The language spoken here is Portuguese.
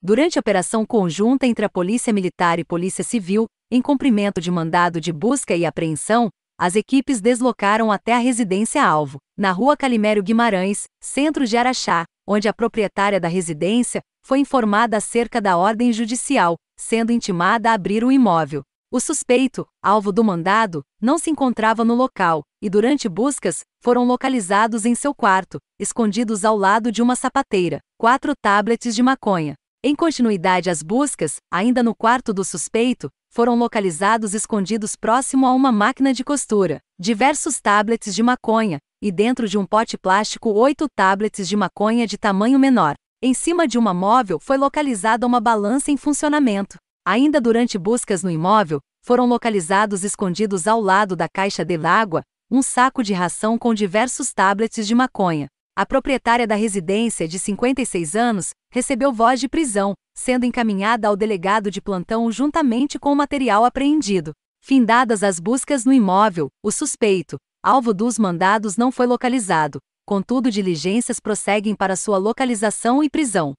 Durante a operação conjunta entre a Polícia Militar e Polícia Civil, em cumprimento de mandado de busca e apreensão, as equipes deslocaram até a residência alvo, na rua Calimério Guimarães, centro de Araxá, onde a proprietária da residência foi informada acerca da ordem judicial, sendo intimada a abrir o imóvel. O suspeito, alvo do mandado, não se encontrava no local e, durante buscas, foram localizados em seu quarto, escondidos ao lado de uma sapateira, quatro tablets de maconha, em continuidade às buscas, ainda no quarto do suspeito, foram localizados escondidos próximo a uma máquina de costura, diversos tablets de maconha, e dentro de um pote plástico oito tablets de maconha de tamanho menor. Em cima de uma móvel foi localizada uma balança em funcionamento. Ainda durante buscas no imóvel, foram localizados escondidos ao lado da caixa de água um saco de ração com diversos tablets de maconha a proprietária da residência, de 56 anos, recebeu voz de prisão, sendo encaminhada ao delegado de plantão juntamente com o material apreendido. Findadas as buscas no imóvel, o suspeito, alvo dos mandados, não foi localizado. Contudo, diligências prosseguem para sua localização e prisão.